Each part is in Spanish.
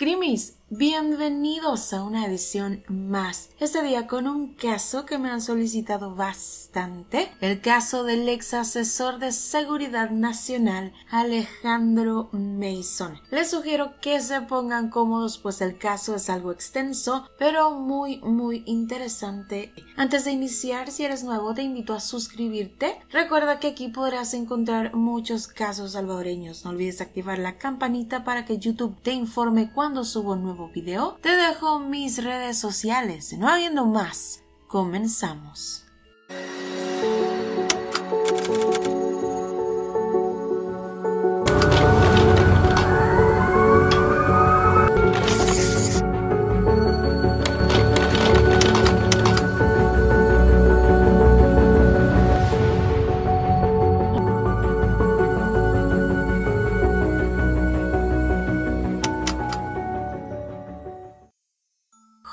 crimes Bienvenidos a una edición más. Este día con un caso que me han solicitado bastante, el caso del ex asesor de seguridad nacional Alejandro Mason. Les sugiero que se pongan cómodos pues el caso es algo extenso, pero muy muy interesante. Antes de iniciar, si eres nuevo, te invito a suscribirte. Recuerda que aquí podrás encontrar muchos casos salvadoreños. No olvides activar la campanita para que YouTube te informe cuando subo un nuevo video, te dejo mis redes sociales. No habiendo más, comenzamos.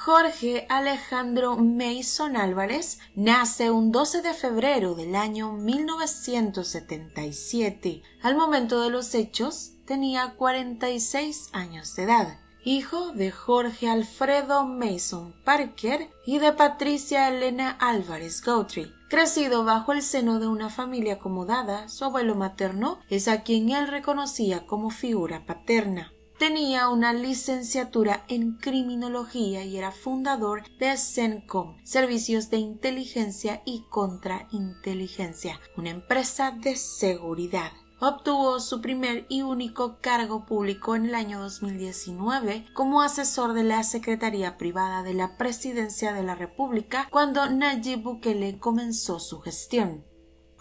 Jorge Alejandro Mason Álvarez nace un 12 de febrero del año 1977. Al momento de los hechos tenía 46 años de edad hijo de Jorge Alfredo Mason Parker y de Patricia Elena Álvarez Gautry. Crecido bajo el seno de una familia acomodada, su abuelo materno es a quien él reconocía como figura paterna. Tenía una licenciatura en criminología y era fundador de CENCOM, Servicios de Inteligencia y Contrainteligencia, una empresa de seguridad. Obtuvo su primer y único cargo público en el año 2019 como asesor de la Secretaría Privada de la Presidencia de la República cuando Nayib Bukele comenzó su gestión.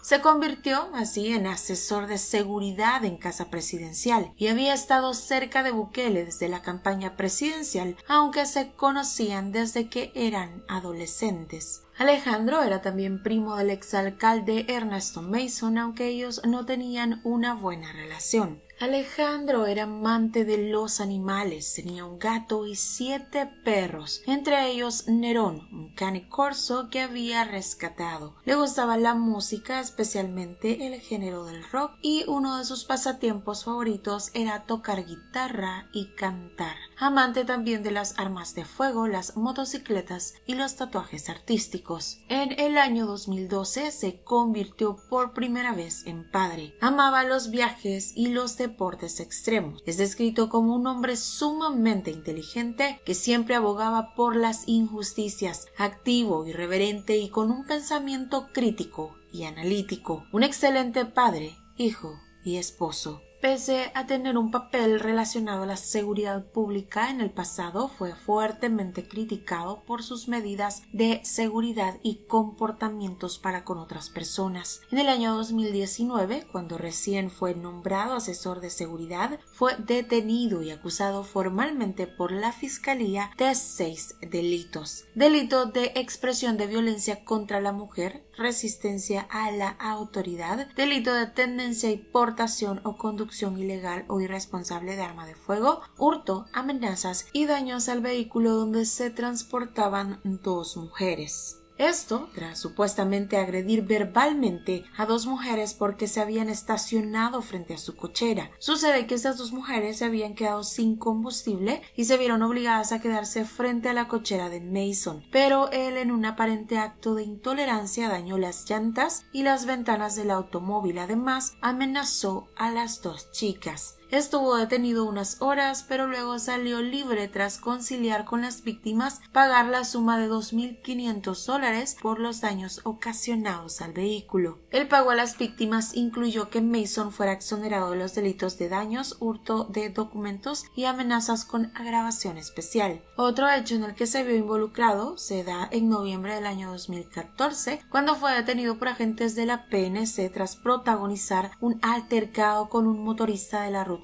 Se convirtió así en asesor de seguridad en casa presidencial y había estado cerca de Bukele desde la campaña presidencial, aunque se conocían desde que eran adolescentes. Alejandro era también primo del exalcalde Ernesto Mason, aunque ellos no tenían una buena relación. Alejandro era amante de los animales, tenía un gato y siete perros, entre ellos Nerón, un cane corso que había rescatado. Le gustaba la música, especialmente el género del rock, y uno de sus pasatiempos favoritos era tocar guitarra y cantar amante también de las armas de fuego, las motocicletas y los tatuajes artísticos. En el año 2012 se convirtió por primera vez en padre. Amaba los viajes y los deportes extremos. Es descrito como un hombre sumamente inteligente que siempre abogaba por las injusticias, activo, irreverente y con un pensamiento crítico y analítico. Un excelente padre, hijo y esposo. Pese a tener un papel relacionado a la seguridad pública en el pasado, fue fuertemente criticado por sus medidas de seguridad y comportamientos para con otras personas. En el año 2019, cuando recién fue nombrado asesor de seguridad, fue detenido y acusado formalmente por la Fiscalía de seis delitos. Delito de expresión de violencia contra la mujer, resistencia a la autoridad, delito de tendencia y portación o conducción ilegal o irresponsable de arma de fuego, hurto, amenazas y daños al vehículo donde se transportaban dos mujeres. Esto tras supuestamente agredir verbalmente a dos mujeres porque se habían estacionado frente a su cochera. Sucede que estas dos mujeres se habían quedado sin combustible y se vieron obligadas a quedarse frente a la cochera de Mason, pero él en un aparente acto de intolerancia dañó las llantas y las ventanas del automóvil, además amenazó a las dos chicas. Estuvo detenido unas horas, pero luego salió libre tras conciliar con las víctimas pagar la suma de 2.500 dólares por los daños ocasionados al vehículo. El pago a las víctimas incluyó que Mason fuera exonerado de los delitos de daños, hurto de documentos y amenazas con agravación especial. Otro hecho en el que se vio involucrado se da en noviembre del año 2014, cuando fue detenido por agentes de la PNC tras protagonizar un altercado con un motorista de la ruta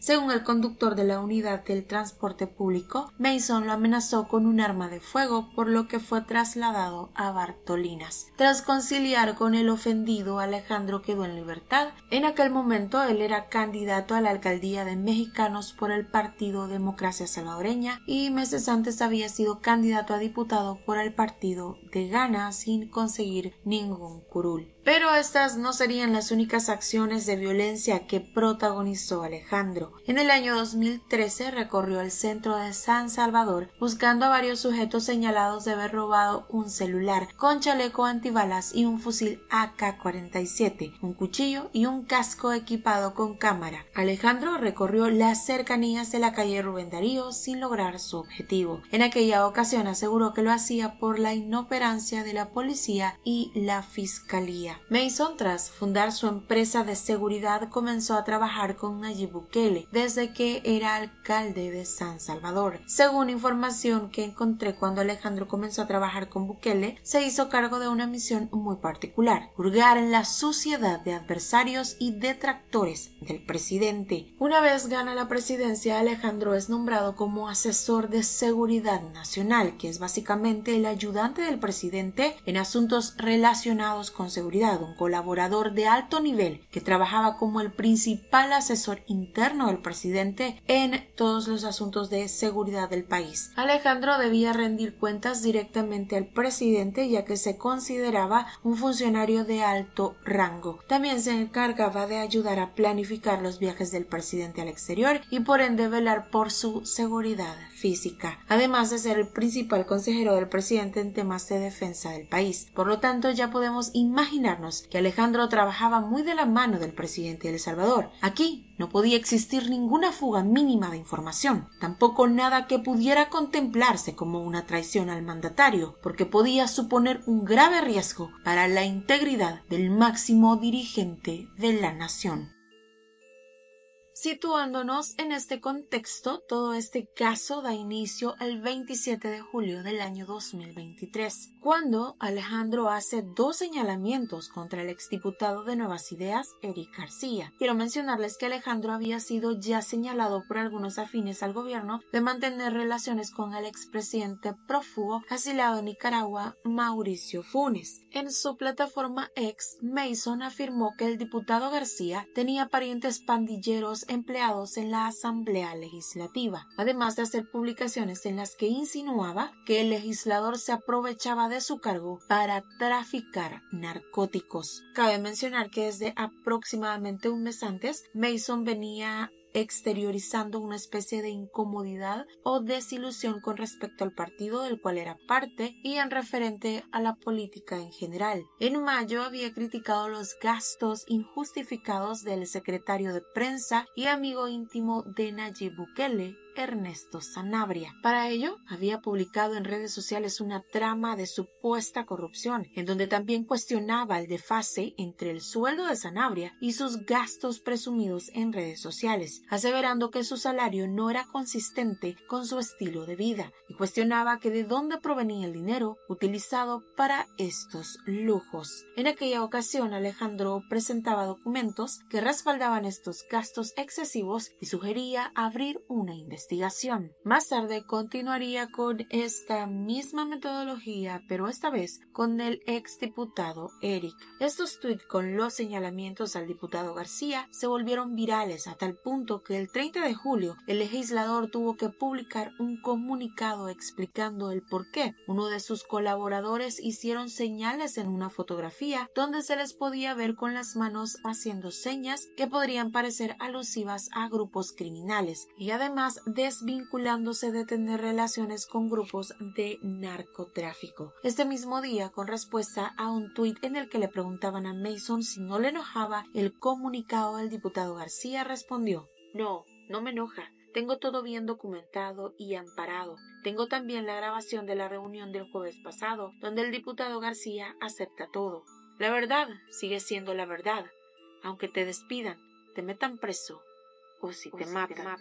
según el conductor de la unidad del transporte público, Mason lo amenazó con un arma de fuego, por lo que fue trasladado a Bartolinas. Tras conciliar con el ofendido, Alejandro quedó en libertad. En aquel momento él era candidato a la alcaldía de Mexicanos por el partido Democracia Salvadoreña y meses antes había sido candidato a diputado por el partido de Ghana sin conseguir ningún curul. Pero estas no serían las únicas acciones de violencia que protagonizó Alejandro. En el año 2013 recorrió el centro de San Salvador buscando a varios sujetos señalados de haber robado un celular con chaleco antibalas y un fusil AK-47, un cuchillo y un casco equipado con cámara. Alejandro recorrió las cercanías de la calle Rubén Darío sin lograr su objetivo. En aquella ocasión aseguró que lo hacía por la inoperancia de la policía y la fiscalía. Mason, tras fundar su empresa de seguridad, comenzó a trabajar con Nayib Bukele desde que era alcalde de San Salvador. Según información que encontré cuando Alejandro comenzó a trabajar con Bukele, se hizo cargo de una misión muy particular, hurgar en la suciedad de adversarios y detractores del presidente. Una vez gana la presidencia, Alejandro es nombrado como asesor de seguridad nacional, que es básicamente el ayudante del presidente en asuntos relacionados con seguridad un colaborador de alto nivel que trabajaba como el principal asesor interno del presidente en todos los asuntos de seguridad del país. Alejandro debía rendir cuentas directamente al presidente ya que se consideraba un funcionario de alto rango. También se encargaba de ayudar a planificar los viajes del presidente al exterior y por ende velar por su seguridad física, además de ser el principal consejero del presidente en temas de defensa del país. Por lo tanto, ya podemos imaginarnos que Alejandro trabajaba muy de la mano del presidente de El Salvador. Aquí no podía existir ninguna fuga mínima de información, tampoco nada que pudiera contemplarse como una traición al mandatario, porque podía suponer un grave riesgo para la integridad del máximo dirigente de la nación. Situándonos en este contexto, todo este caso da inicio el 27 de julio del año 2023, cuando Alejandro hace dos señalamientos contra el exdiputado de Nuevas Ideas, Eric García. Quiero mencionarles que Alejandro había sido ya señalado por algunos afines al gobierno de mantener relaciones con el expresidente prófugo asilado en Nicaragua, Mauricio Funes. En su plataforma ex, Mason afirmó que el diputado García tenía parientes pandilleros empleados en la Asamblea Legislativa, además de hacer publicaciones en las que insinuaba que el legislador se aprovechaba de su cargo para traficar narcóticos. Cabe mencionar que desde aproximadamente un mes antes, Mason venía exteriorizando una especie de incomodidad o desilusión con respecto al partido del cual era parte y en referente a la política en general. En mayo había criticado los gastos injustificados del secretario de prensa y amigo íntimo de Nayib Bukele, Ernesto Sanabria. Para ello, había publicado en redes sociales una trama de supuesta corrupción, en donde también cuestionaba el desfase entre el sueldo de Sanabria y sus gastos presumidos en redes sociales, aseverando que su salario no era consistente con su estilo de vida y cuestionaba que de dónde provenía el dinero utilizado para estos lujos. En aquella ocasión, Alejandro presentaba documentos que respaldaban estos gastos excesivos y sugería abrir una investigación más tarde continuaría con esta misma metodología, pero esta vez con el exdiputado Eric. Estos tweets con los señalamientos al diputado García se volvieron virales a tal punto que el 30 de julio el legislador tuvo que publicar un comunicado explicando el por qué uno de sus colaboradores hicieron señales en una fotografía donde se les podía ver con las manos haciendo señas que podrían parecer alusivas a grupos criminales y además desvinculándose de tener relaciones con grupos de narcotráfico. Este mismo día, con respuesta a un tuit en el que le preguntaban a Mason si no le enojaba el comunicado del diputado García, respondió No, no me enoja. Tengo todo bien documentado y amparado. Tengo también la grabación de la reunión del jueves pasado, donde el diputado García acepta todo. La verdad sigue siendo la verdad, aunque te despidan, te metan preso o si Te matan.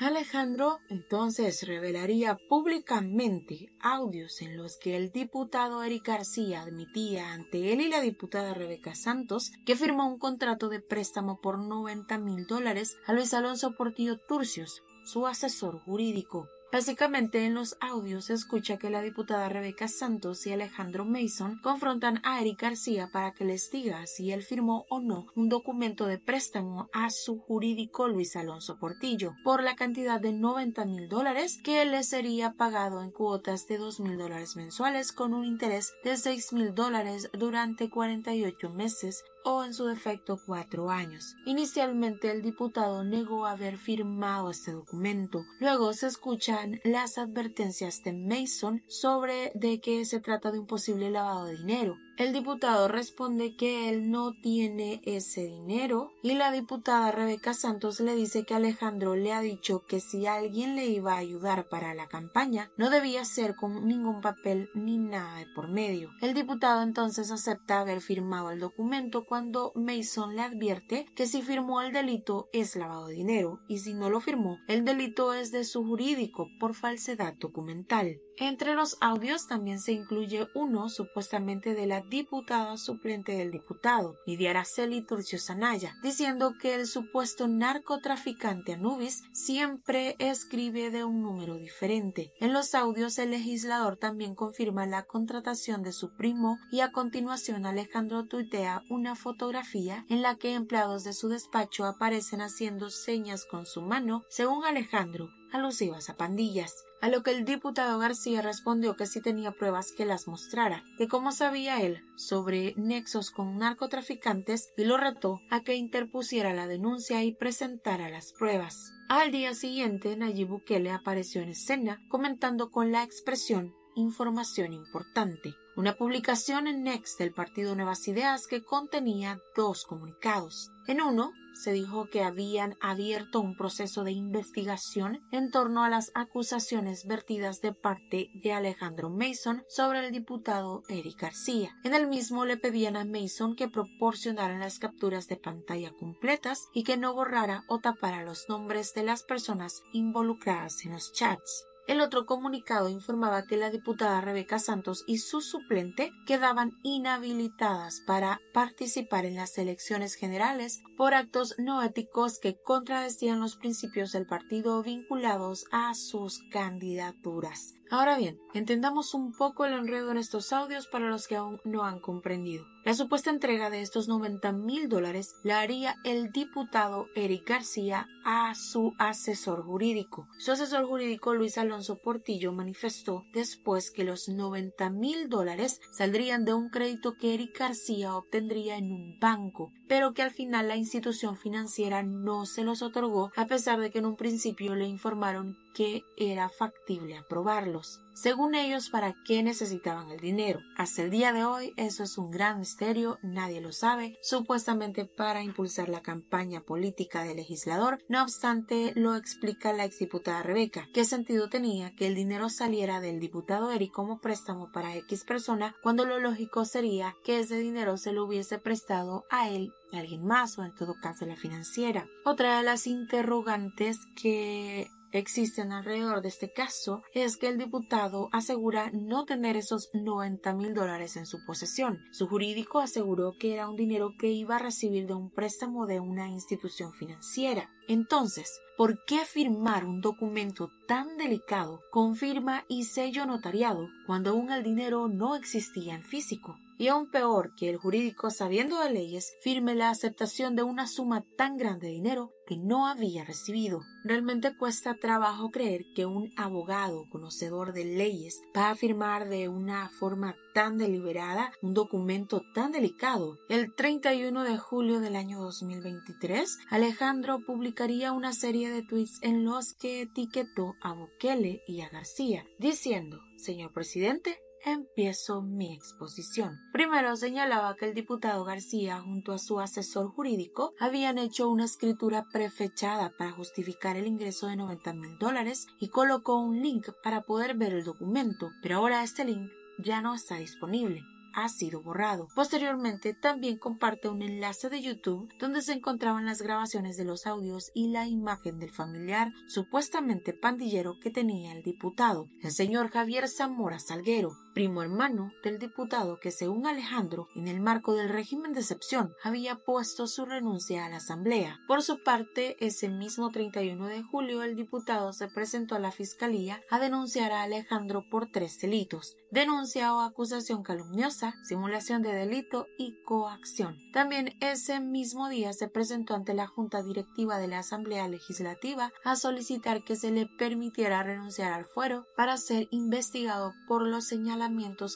Alejandro entonces revelaría públicamente audios en los que el diputado Eric García admitía ante él y la diputada Rebeca Santos que firmó un contrato de préstamo por 90 mil dólares a Luis Alonso Portillo Turcios, su asesor jurídico. Básicamente en los audios se escucha que la diputada Rebeca Santos y Alejandro Mason confrontan a Eric García para que les diga si él firmó o no un documento de préstamo a su jurídico Luis Alonso Portillo por la cantidad de 90 mil dólares que le sería pagado en cuotas de dos mil dólares mensuales con un interés de seis mil dólares durante 48 meses o en su defecto cuatro años. Inicialmente el diputado negó haber firmado este documento. Luego se escuchan las advertencias de Mason sobre de que se trata de un posible lavado de dinero. El diputado responde que él no tiene ese dinero y la diputada Rebeca Santos le dice que Alejandro le ha dicho que si alguien le iba a ayudar para la campaña no debía ser con ningún papel ni nada de por medio. El diputado entonces acepta haber firmado el documento cuando Mason le advierte que si firmó el delito es lavado de dinero y si no lo firmó el delito es de su jurídico por falsedad documental. Entre los audios también se incluye uno supuestamente de la diputada suplente del diputado, Lidia Araceli Turcio Sanaya, diciendo que el supuesto narcotraficante Anubis siempre escribe de un número diferente. En los audios el legislador también confirma la contratación de su primo y a continuación Alejandro tuitea una fotografía en la que empleados de su despacho aparecen haciendo señas con su mano, según Alejandro, alusivas a pandillas. A lo que el diputado García respondió que sí tenía pruebas que las mostrara, que como sabía él sobre nexos con narcotraficantes y lo rató a que interpusiera la denuncia y presentara las pruebas. Al día siguiente, Nayib Bukele apareció en escena comentando con la expresión información importante, una publicación en Next del Partido Nuevas Ideas que contenía dos comunicados. En uno se dijo que habían abierto un proceso de investigación en torno a las acusaciones vertidas de parte de Alejandro Mason sobre el diputado Eric García. En el mismo le pedían a Mason que proporcionaran las capturas de pantalla completas y que no borrara o tapara los nombres de las personas involucradas en los chats. El otro comunicado informaba que la diputada Rebeca Santos y su suplente quedaban inhabilitadas para participar en las elecciones generales por actos no éticos que contradecían los principios del partido vinculados a sus candidaturas. Ahora bien, entendamos un poco el enredo en estos audios para los que aún no han comprendido. La supuesta entrega de estos 90 mil dólares la haría el diputado Eric García a su asesor jurídico. Su asesor jurídico Luis Alonso Portillo manifestó después que los 90 mil dólares saldrían de un crédito que Eric García obtendría en un banco pero que al final la institución financiera no se los otorgó a pesar de que en un principio le informaron que era factible aprobarlos. Según ellos, ¿para qué necesitaban el dinero? Hasta el día de hoy eso es un gran misterio, nadie lo sabe, supuestamente para impulsar la campaña política del legislador, no obstante lo explica la exdiputada Rebeca, qué sentido tenía que el dinero saliera del diputado Eric como préstamo para X persona cuando lo lógico sería que ese dinero se lo hubiese prestado a él alguien más o en todo caso la financiera. Otra de las interrogantes que existen alrededor de este caso es que el diputado asegura no tener esos 90 mil dólares en su posesión. Su jurídico aseguró que era un dinero que iba a recibir de un préstamo de una institución financiera. Entonces, ¿por qué firmar un documento tan delicado con firma y sello notariado cuando aún el dinero no existía en físico? y aún peor que el jurídico, sabiendo de leyes, firme la aceptación de una suma tan grande de dinero que no había recibido. Realmente cuesta trabajo creer que un abogado conocedor de leyes va a firmar de una forma tan deliberada un documento tan delicado. El 31 de julio del año 2023, Alejandro publicaría una serie de tweets en los que etiquetó a Bukele y a García, diciendo, señor presidente, empiezo mi exposición. Primero señalaba que el diputado García junto a su asesor jurídico habían hecho una escritura prefechada para justificar el ingreso de 90 mil dólares y colocó un link para poder ver el documento, pero ahora este link ya no está disponible ha sido borrado. Posteriormente también comparte un enlace de YouTube donde se encontraban las grabaciones de los audios y la imagen del familiar supuestamente pandillero que tenía el diputado, el señor Javier Zamora Salguero, primo hermano del diputado que, según Alejandro, en el marco del régimen de excepción, había puesto su renuncia a la Asamblea. Por su parte, ese mismo 31 de julio, el diputado se presentó a la Fiscalía a denunciar a Alejandro por tres delitos, denuncia o acusación calumniosa, simulación de delito y coacción. También ese mismo día se presentó ante la Junta Directiva de la Asamblea Legislativa a solicitar que se le permitiera renunciar al fuero para ser investigado por los señalados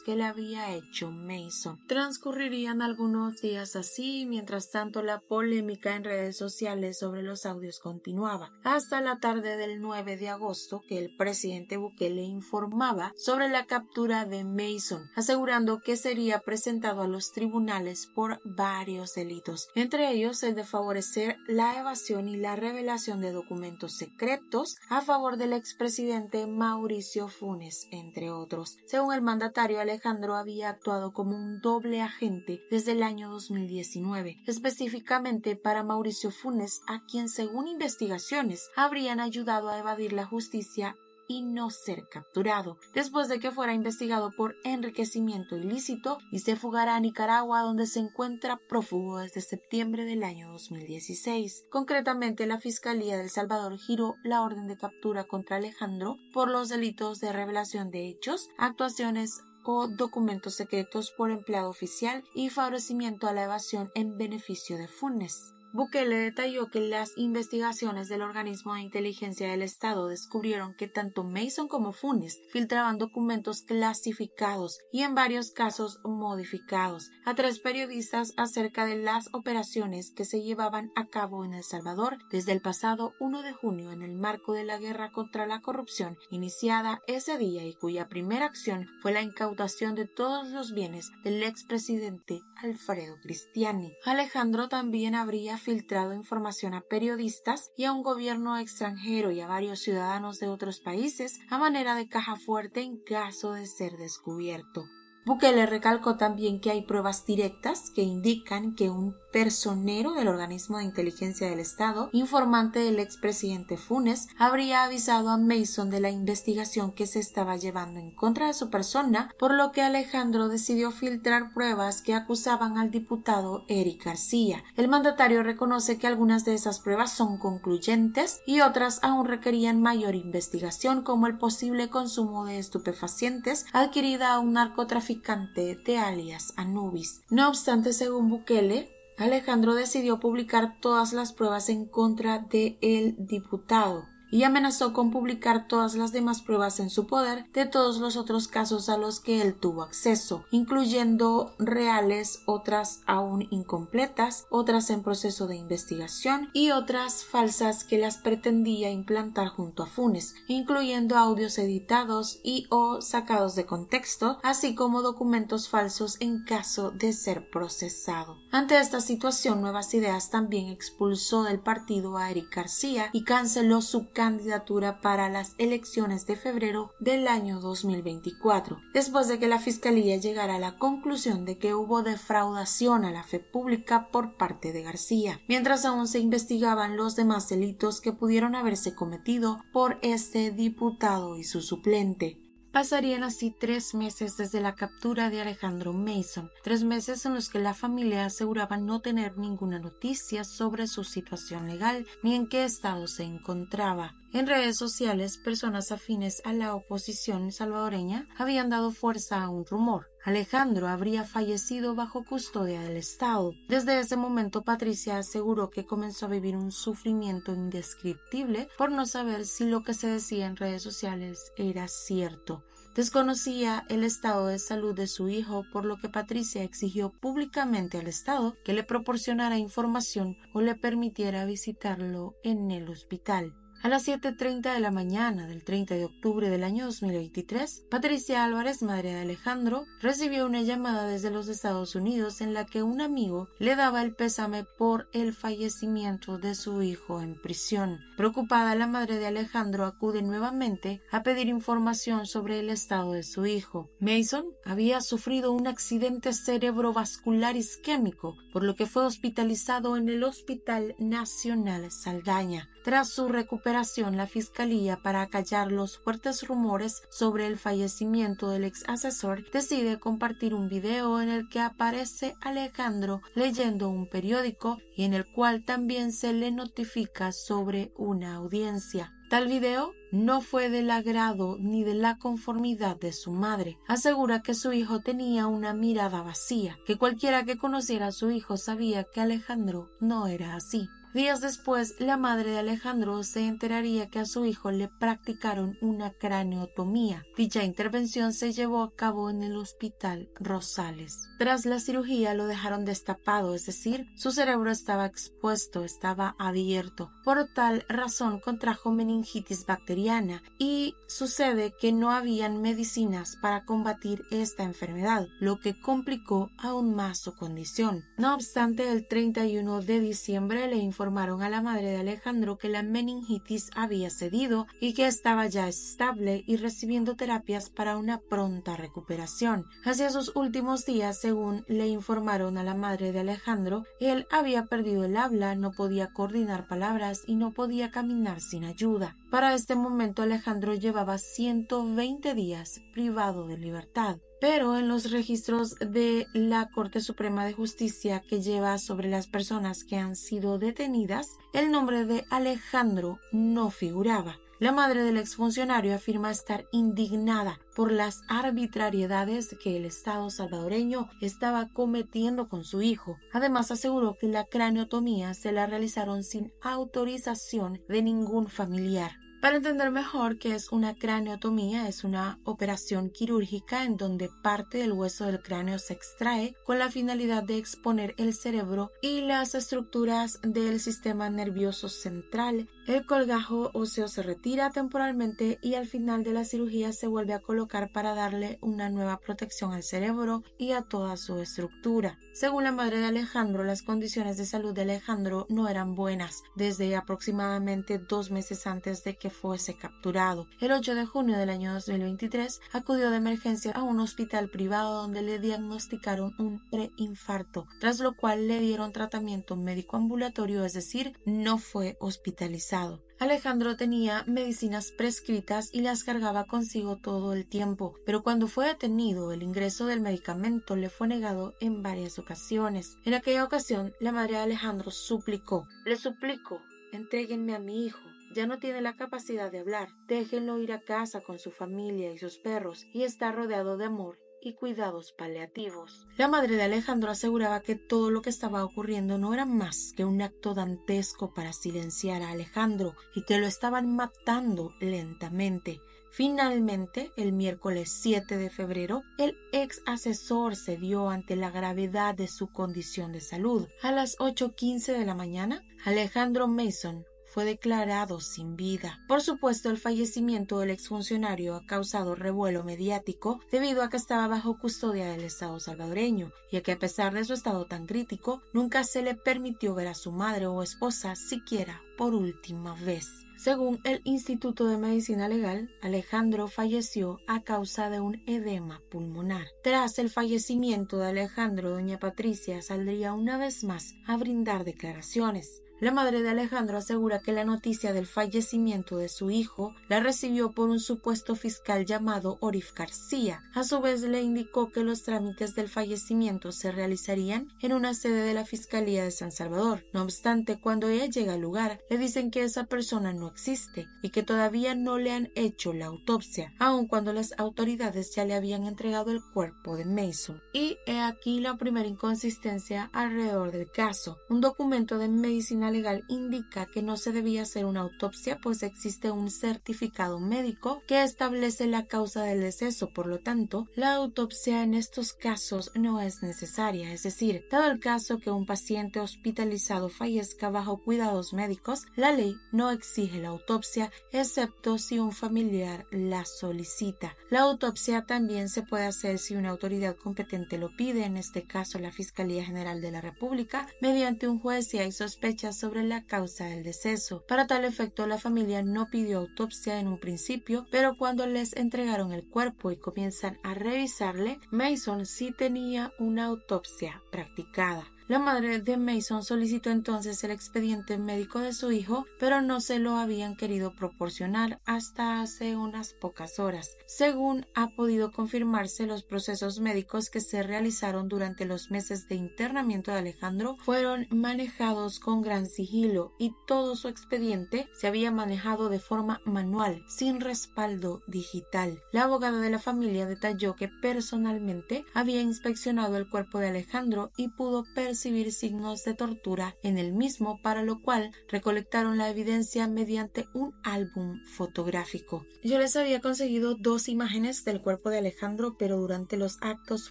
que le había hecho Mason. Transcurrirían algunos días así, mientras tanto la polémica en redes sociales sobre los audios continuaba, hasta la tarde del 9 de agosto que el presidente Bukele informaba sobre la captura de Mason, asegurando que sería presentado a los tribunales por varios delitos, entre ellos el de favorecer la evasión y la revelación de documentos secretos a favor del expresidente Mauricio Funes, entre otros. Según el mandatario Alejandro había actuado como un doble agente desde el año 2019, específicamente para Mauricio Funes, a quien según investigaciones habrían ayudado a evadir la justicia y no ser capturado, después de que fuera investigado por enriquecimiento ilícito y se fugará a Nicaragua donde se encuentra prófugo desde septiembre del año 2016. Concretamente, la Fiscalía del Salvador giró la orden de captura contra Alejandro por los delitos de revelación de hechos, actuaciones o documentos secretos por empleado oficial y favorecimiento a la evasión en beneficio de Funes. Bukele detalló que las investigaciones del organismo de inteligencia del Estado descubrieron que tanto Mason como Funes filtraban documentos clasificados y en varios casos modificados a tres periodistas acerca de las operaciones que se llevaban a cabo en El Salvador desde el pasado 1 de junio en el marco de la guerra contra la corrupción iniciada ese día y cuya primera acción fue la incautación de todos los bienes del expresidente Alfredo Cristiani. Alejandro también habría filtrado información a periodistas y a un gobierno extranjero y a varios ciudadanos de otros países a manera de caja fuerte en caso de ser descubierto. Bukele recalcó también que hay pruebas directas que indican que un personero del organismo de inteligencia del Estado, informante del expresidente Funes, habría avisado a Mason de la investigación que se estaba llevando en contra de su persona, por lo que Alejandro decidió filtrar pruebas que acusaban al diputado Eric García. El mandatario reconoce que algunas de esas pruebas son concluyentes y otras aún requerían mayor investigación, como el posible consumo de estupefacientes adquirida a un narcotraficante de alias Anubis. No obstante, según Bukele, Alejandro decidió publicar todas las pruebas en contra de el diputado y amenazó con publicar todas las demás pruebas en su poder de todos los otros casos a los que él tuvo acceso, incluyendo reales, otras aún incompletas, otras en proceso de investigación y otras falsas que las pretendía implantar junto a Funes, incluyendo audios editados y o sacados de contexto, así como documentos falsos en caso de ser procesado. Ante esta situación, Nuevas Ideas también expulsó del partido a Eric García y canceló su candidatura para las elecciones de febrero del año 2024, después de que la Fiscalía llegara a la conclusión de que hubo defraudación a la fe pública por parte de García, mientras aún se investigaban los demás delitos que pudieron haberse cometido por este diputado y su suplente. Pasarían así tres meses desde la captura de Alejandro Mason, tres meses en los que la familia aseguraba no tener ninguna noticia sobre su situación legal ni en qué estado se encontraba. En redes sociales, personas afines a la oposición salvadoreña habían dado fuerza a un rumor. Alejandro habría fallecido bajo custodia del Estado. Desde ese momento, Patricia aseguró que comenzó a vivir un sufrimiento indescriptible por no saber si lo que se decía en redes sociales era cierto. Desconocía el estado de salud de su hijo, por lo que Patricia exigió públicamente al Estado que le proporcionara información o le permitiera visitarlo en el hospital. A las 7.30 de la mañana del 30 de octubre del año 2023, Patricia Álvarez, madre de Alejandro, recibió una llamada desde los Estados Unidos en la que un amigo le daba el pésame por el fallecimiento de su hijo en prisión. Preocupada, la madre de Alejandro acude nuevamente a pedir información sobre el estado de su hijo. Mason había sufrido un accidente cerebrovascular isquémico, por lo que fue hospitalizado en el Hospital Nacional Saldaña. Tras su recuperación, la Fiscalía, para acallar los fuertes rumores sobre el fallecimiento del ex asesor, decide compartir un video en el que aparece Alejandro leyendo un periódico y en el cual también se le notifica sobre una audiencia. Tal video no fue del agrado ni de la conformidad de su madre. Asegura que su hijo tenía una mirada vacía, que cualquiera que conociera a su hijo sabía que Alejandro no era así. Días después, la madre de Alejandro se enteraría que a su hijo le practicaron una craneotomía, dicha intervención se llevó a cabo en el hospital Rosales. Tras la cirugía lo dejaron destapado, es decir, su cerebro estaba expuesto, estaba abierto. Por tal razón contrajo meningitis bacteriana y sucede que no habían medicinas para combatir esta enfermedad, lo que complicó aún más su condición. No obstante, el 31 de diciembre le informaron a la madre de Alejandro que la meningitis había cedido y que estaba ya estable y recibiendo terapias para una pronta recuperación. Hacia sus últimos días, según le informaron a la madre de Alejandro, él había perdido el habla, no podía coordinar palabras y no podía caminar sin ayuda. Para este momento Alejandro llevaba 120 días privado de libertad pero en los registros de la Corte Suprema de Justicia que lleva sobre las personas que han sido detenidas, el nombre de Alejandro no figuraba. La madre del exfuncionario afirma estar indignada por las arbitrariedades que el Estado salvadoreño estaba cometiendo con su hijo. Además, aseguró que la craniotomía se la realizaron sin autorización de ningún familiar. Para entender mejor qué es una craneotomía, es una operación quirúrgica en donde parte del hueso del cráneo se extrae con la finalidad de exponer el cerebro y las estructuras del sistema nervioso central el colgajo óseo se retira temporalmente y al final de la cirugía se vuelve a colocar para darle una nueva protección al cerebro y a toda su estructura. Según la madre de Alejandro, las condiciones de salud de Alejandro no eran buenas desde aproximadamente dos meses antes de que fuese capturado. El 8 de junio del año 2023 acudió de emergencia a un hospital privado donde le diagnosticaron un preinfarto, tras lo cual le dieron tratamiento médico ambulatorio, es decir, no fue hospitalizado. Alejandro tenía medicinas prescritas y las cargaba consigo todo el tiempo, pero cuando fue detenido el ingreso del medicamento le fue negado en varias ocasiones. En aquella ocasión la madre de Alejandro suplicó Le suplico, entréguenme a mi hijo. Ya no tiene la capacidad de hablar. Déjenlo ir a casa con su familia y sus perros y está rodeado de amor y cuidados paliativos. La madre de Alejandro aseguraba que todo lo que estaba ocurriendo no era más que un acto dantesco para silenciar a Alejandro y que lo estaban matando lentamente. Finalmente, el miércoles 7 de febrero, el ex asesor se dio ante la gravedad de su condición de salud. A las 8.15 de la mañana, Alejandro Mason fue declarado sin vida. Por supuesto, el fallecimiento del exfuncionario ha causado revuelo mediático debido a que estaba bajo custodia del Estado salvadoreño y a que a pesar de su estado tan crítico, nunca se le permitió ver a su madre o esposa siquiera por última vez. Según el Instituto de Medicina Legal, Alejandro falleció a causa de un edema pulmonar. Tras el fallecimiento de Alejandro, doña Patricia saldría una vez más a brindar declaraciones. La madre de Alejandro asegura que la noticia del fallecimiento de su hijo la recibió por un supuesto fiscal llamado Orif García. A su vez le indicó que los trámites del fallecimiento se realizarían en una sede de la Fiscalía de San Salvador. No obstante, cuando ella llega al lugar, le dicen que esa persona no existe y que todavía no le han hecho la autopsia, aun cuando las autoridades ya le habían entregado el cuerpo de Mason. Y he aquí la primera inconsistencia alrededor del caso. Un documento de medicina legal indica que no se debía hacer una autopsia, pues existe un certificado médico que establece la causa del deceso. Por lo tanto, la autopsia en estos casos no es necesaria. Es decir, dado el caso que un paciente hospitalizado fallezca bajo cuidados médicos, la ley no exige la autopsia, excepto si un familiar la solicita. La autopsia también se puede hacer si una autoridad competente lo pide, en este caso la Fiscalía General de la República, mediante un juez si hay sospechas sobre la causa del deceso. Para tal efecto, la familia no pidió autopsia en un principio, pero cuando les entregaron el cuerpo y comienzan a revisarle, Mason sí tenía una autopsia practicada. La madre de Mason solicitó entonces el expediente médico de su hijo, pero no se lo habían querido proporcionar hasta hace unas pocas horas. Según ha podido confirmarse, los procesos médicos que se realizaron durante los meses de internamiento de Alejandro fueron manejados con gran sigilo y todo su expediente se había manejado de forma manual, sin respaldo digital. La abogada de la familia detalló que personalmente había inspeccionado el cuerpo de Alejandro y pudo recibir signos de tortura en el mismo, para lo cual recolectaron la evidencia mediante un álbum fotográfico. Yo les había conseguido dos imágenes del cuerpo de Alejandro, pero durante los actos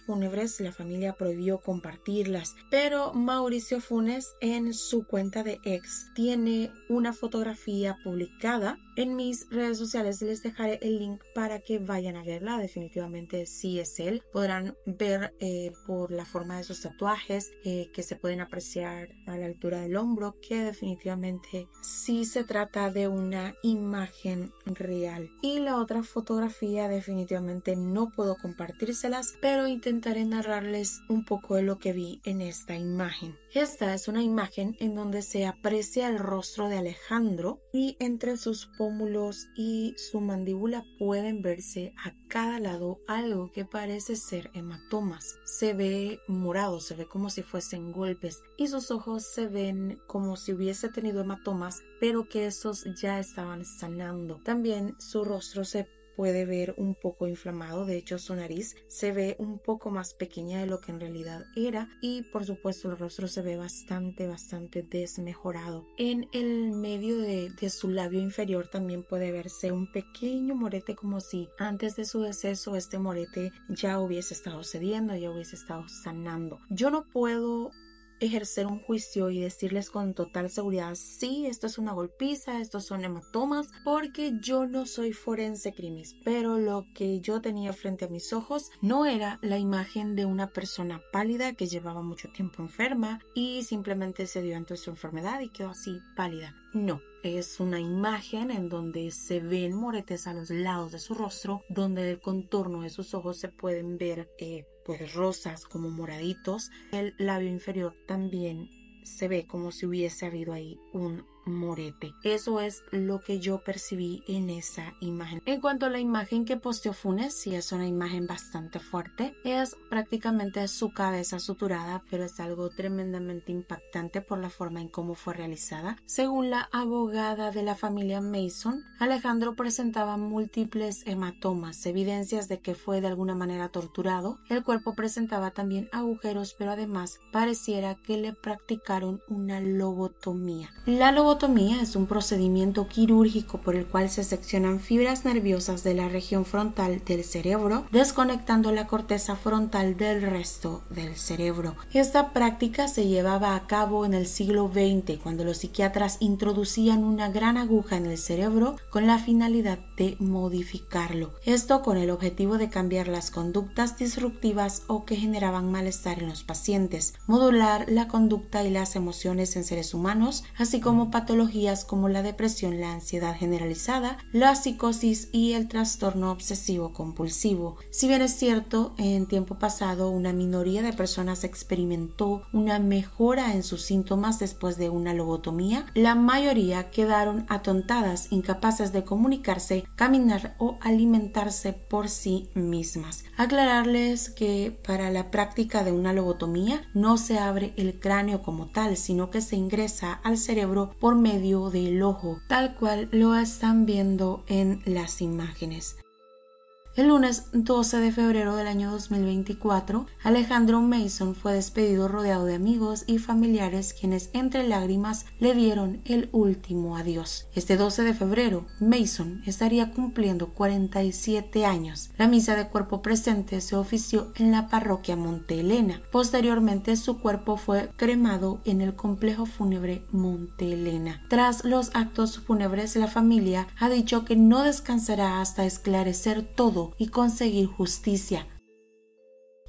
fúnebres la familia prohibió compartirlas. Pero Mauricio Funes en su cuenta de ex tiene una fotografía publicada. En mis redes sociales les dejaré el link para que vayan a verla. Definitivamente si es él. Podrán ver eh, por la forma de sus tatuajes eh, que se pueden apreciar a la altura del hombro, que definitivamente sí se trata de una imagen real. Y la otra fotografía definitivamente no puedo compartírselas, pero intentaré narrarles un poco de lo que vi en esta imagen. Esta es una imagen en donde se aprecia el rostro de Alejandro y entre sus pómulos y su mandíbula pueden verse a cada lado algo que parece ser hematomas. Se ve morado, se ve como si fuesen golpes y sus ojos se ven como si hubiese tenido hematomas, pero que esos ya estaban sanando. También su rostro se puede ver un poco inflamado, de hecho su nariz se ve un poco más pequeña de lo que en realidad era y por supuesto el rostro se ve bastante, bastante desmejorado. En el medio de, de su labio inferior también puede verse un pequeño morete como si antes de su deceso este morete ya hubiese estado cediendo, ya hubiese estado sanando. Yo no puedo ejercer un juicio y decirles con total seguridad, sí, esto es una golpiza, estos son hematomas, porque yo no soy forense crimis, pero lo que yo tenía frente a mis ojos no era la imagen de una persona pálida que llevaba mucho tiempo enferma y simplemente se dio ante su enfermedad y quedó así pálida. No, es una imagen en donde se ven moretes a los lados de su rostro, donde el contorno de sus ojos se pueden ver eh, pues rosas como moraditos. El labio inferior también se ve como si hubiese habido ahí un Morete. Eso es lo que yo percibí en esa imagen. En cuanto a la imagen que posteó Funes, y es una imagen bastante fuerte. Es prácticamente su cabeza suturada, pero es algo tremendamente impactante por la forma en cómo fue realizada. Según la abogada de la familia Mason, Alejandro presentaba múltiples hematomas, evidencias de que fue de alguna manera torturado. El cuerpo presentaba también agujeros, pero además pareciera que le practicaron una lobotomía. La lobotomía lobotomía es un procedimiento quirúrgico por el cual se seccionan fibras nerviosas de la región frontal del cerebro, desconectando la corteza frontal del resto del cerebro. Esta práctica se llevaba a cabo en el siglo XX, cuando los psiquiatras introducían una gran aguja en el cerebro con la finalidad de modificarlo. Esto con el objetivo de cambiar las conductas disruptivas o que generaban malestar en los pacientes, modular la conducta y las emociones en seres humanos, así como patologías como la depresión, la ansiedad generalizada, la psicosis y el trastorno obsesivo compulsivo. Si bien es cierto, en tiempo pasado una minoría de personas experimentó una mejora en sus síntomas después de una lobotomía, la mayoría quedaron atontadas, incapaces de comunicarse, caminar o alimentarse por sí mismas. Aclararles que para la práctica de una lobotomía no se abre el cráneo como tal, sino que se ingresa al cerebro por medio del ojo, tal cual lo están viendo en las imágenes. El lunes 12 de febrero del año 2024, Alejandro Mason fue despedido rodeado de amigos y familiares quienes entre lágrimas le dieron el último adiós. Este 12 de febrero, Mason estaría cumpliendo 47 años. La misa de cuerpo presente se ofició en la parroquia Monte Elena Posteriormente, su cuerpo fue cremado en el complejo fúnebre Monte Elena. Tras los actos fúnebres, la familia ha dicho que no descansará hasta esclarecer todo y conseguir justicia.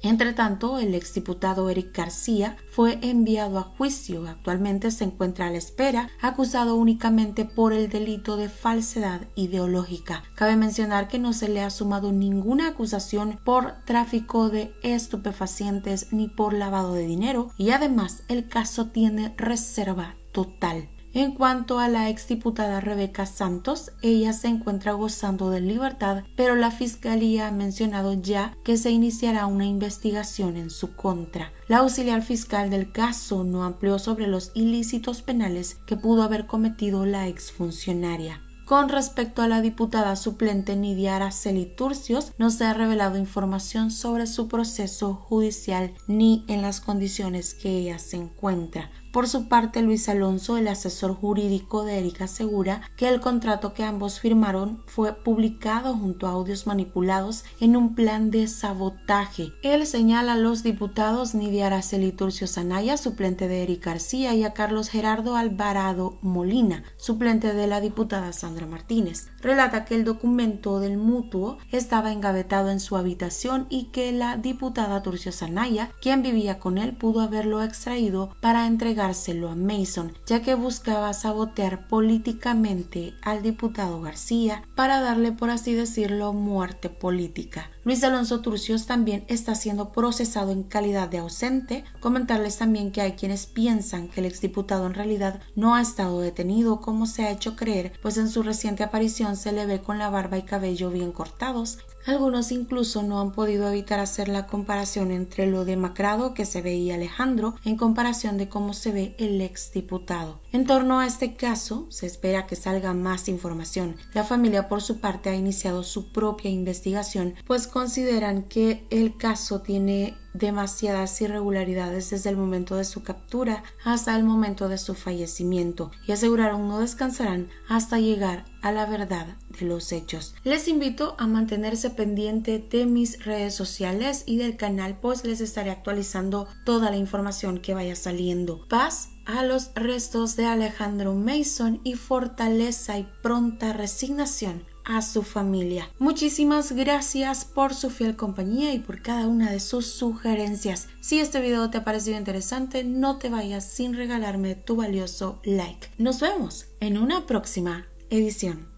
Entretanto, el exdiputado Eric García fue enviado a juicio. Actualmente se encuentra a la espera, acusado únicamente por el delito de falsedad ideológica. Cabe mencionar que no se le ha sumado ninguna acusación por tráfico de estupefacientes ni por lavado de dinero y además el caso tiene reserva total. En cuanto a la exdiputada Rebeca Santos, ella se encuentra gozando de libertad, pero la Fiscalía ha mencionado ya que se iniciará una investigación en su contra. La auxiliar fiscal del caso no amplió sobre los ilícitos penales que pudo haber cometido la exfuncionaria. Con respecto a la diputada suplente Nidia Araceli Turcios, no se ha revelado información sobre su proceso judicial ni en las condiciones que ella se encuentra. Por su parte, Luis Alonso, el asesor jurídico de Erika, asegura que el contrato que ambos firmaron fue publicado junto a audios manipulados en un plan de sabotaje. Él señala a los diputados Nidia Araceli Turcio Zanaya, suplente de Erika García, y a Carlos Gerardo Alvarado Molina, suplente de la diputada Sandra Martínez. Relata que el documento del mutuo estaba engavetado en su habitación y que la diputada Turcio Zanaya, quien vivía con él, pudo haberlo extraído para entregar a Mason, ya que buscaba sabotear políticamente al diputado García para darle, por así decirlo, muerte política. Luis Alonso Turcios también está siendo procesado en calidad de ausente. Comentarles también que hay quienes piensan que el exdiputado en realidad no ha estado detenido como se ha hecho creer, pues en su reciente aparición se le ve con la barba y cabello bien cortados. Algunos incluso no han podido evitar hacer la comparación entre lo demacrado que se veía Alejandro en comparación de cómo se ve el exdiputado. En torno a este caso, se espera que salga más información. La familia por su parte ha iniciado su propia investigación, pues consideran que el caso tiene demasiadas irregularidades desde el momento de su captura hasta el momento de su fallecimiento y aseguraron no descansarán hasta llegar a la verdad de los hechos. Les invito a mantenerse pendiente de mis redes sociales y del canal pues les estaré actualizando toda la información que vaya saliendo. Paz a los restos de Alejandro Mason y fortaleza y pronta resignación a su familia. Muchísimas gracias por su fiel compañía y por cada una de sus sugerencias. Si este video te ha parecido interesante, no te vayas sin regalarme tu valioso like. Nos vemos en una próxima edición.